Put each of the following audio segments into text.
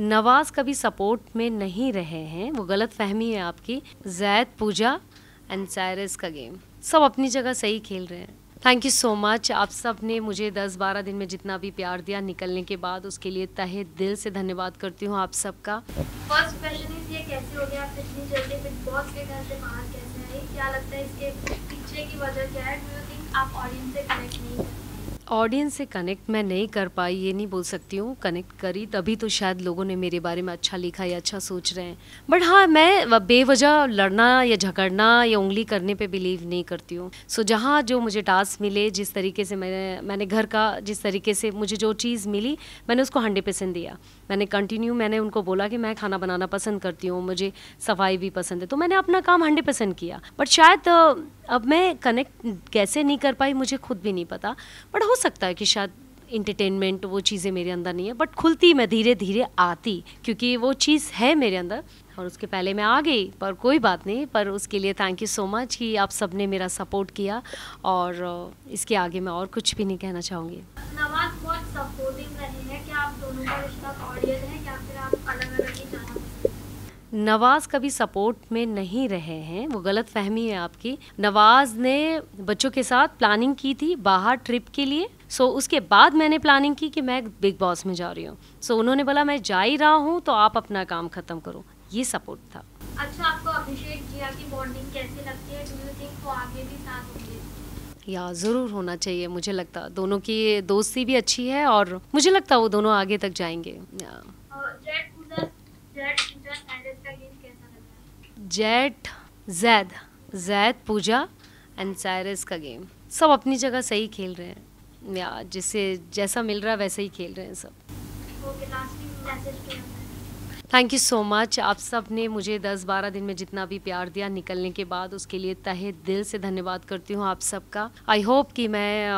नवाज़ कभी सपोर्ट में नहीं रहे हैं वो गलत फहमी है आपकी जैद पूजा एंड सैरस का गेम सब अपनी जगह सही खेल रहे हैं थैंक यू सो मच आप सब ने मुझे 10-12 दिन में जितना भी प्यार दिया निकलने के बाद उसके लिए तहे दिल से धन्यवाद करती हूँ आप सबका फर्स्ट क्वेश्चन इज ये कैसे हो गया आप इतनी जल्दी बिग बॉस के घर से बाहर कैसे आए क्या लगता है इसके पीछे की वजह क्या है डू यू थिंक आप ऑडियंस से कनेक्ट मैं नहीं कर पाई ये नहीं बोल सकती हूँ कनेक्ट करी तभी तो शायद लोगों ने मेरे बारे में अच्छा लिखा या अच्छा सोच रहे हैं बट हाँ मैं बेवजह लड़ना या झगड़ना या उंगली करने पे बिलीव नहीं करती हूँ सो so, जहाँ जो मुझे टास्क मिले जिस तरीके से मैंने मैंने घर का जिस तरीके से मुझे जो चीज़ मिली मैंने उसको हंड्रेड परसेंट दिया मैंने कंटिन्यू मैंने उनको बोला कि मैं खाना बनाना पसंद करती हूँ मुझे सफाई भी पसंद है तो मैंने अपना काम हंड्रेड किया बट शायद अब मैं कनेक्ट कैसे नहीं कर पाई मुझे खुद भी नहीं पता बट हो सकता है कि शायद इंटरटेनमेंट वो चीज़ें मेरे अंदर नहीं है बट खुलती मैं धीरे धीरे आती क्योंकि वो चीज़ है मेरे अंदर और उसके पहले मैं आ गई पर कोई बात नहीं पर उसके लिए थैंक यू सो मच कि आप सब ने मेरा सपोर्ट किया और इसके आगे मैं और कुछ भी नहीं कहना चाहूँगी नवाज बहुत सपोर्टिंग रहे हैं क्या आप दोनों का रिश्ता ऑडियल है या फिर आप अलग अलग नवाज़ कभी सपोर्ट में नहीं रहे हैं वो गलत फहमी है आपकी नवाज़ ने बच्चों के साथ प्लानिंग की थी बाहर ट्रिप के लिए सो so, उसके बाद मैंने प्लानिंग की कि मैं बिग बॉस में जा रही हूँ सो so, उन्होंने बोला मैं जा ही रहा हूँ तो आप अपना काम ख़त्म करो ये सपोर्ट था अच्छा आपको अप्रिशिएट किया या ज़रूर होना चाहिए मुझे लगता दोनों की दोस्ती भी अच्छी है और मुझे लगता वो दोनों आगे तक जाएंगे जेट जैद जैद पूजा एंड सायरस का गेम सब अपनी जगह सही खेल रहे हैं या जिसे जैसा मिल रहा है वैसे ही खेल रहे हैं सब okay, thank you so much आप सब ने मुझे 10-12 दिन में जितना भी प्यार दिया निकलने के बाद उसके लिए तहे दिल से धन्यवाद करती हूँ आप सबका आई होप कि मैं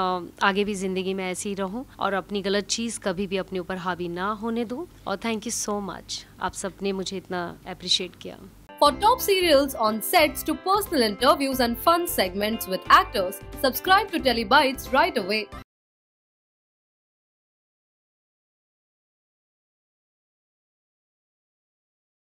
आगे भी ज़िंदगी में ऐसी ही रहूँ और अपनी गलत चीज़ कभी भी अपने ऊपर हावी ना होने दूँ और थैंक यू सो मच आप सब ने मुझे इतना अप्रिशिएट किया For top serials on sets to personal interviews and fun segments with actors, subscribe to Telebytes right away.